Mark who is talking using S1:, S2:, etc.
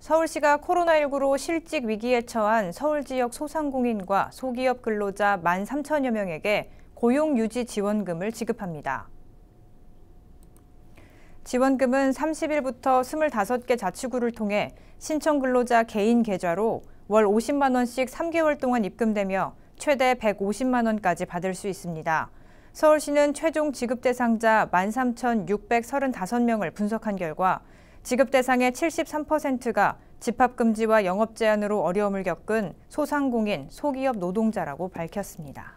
S1: 서울시가 코로나19로 실직 위기에 처한 서울 지역 소상공인과 소기업 근로자 1만 3천여 명에게 고용유지 지원금을 지급합니다. 지원금은 30일부터 25개 자치구를 통해 신청 근로자 개인 계좌로 월 50만 원씩 3개월 동안 입금되며 최대 150만 원까지 받을 수 있습니다. 서울시는 최종 지급 대상자 13,635명을 분석한 결과 지급 대상의 73%가 집합금지와 영업 제한으로 어려움을 겪은 소상공인, 소기업 노동자라고 밝혔습니다.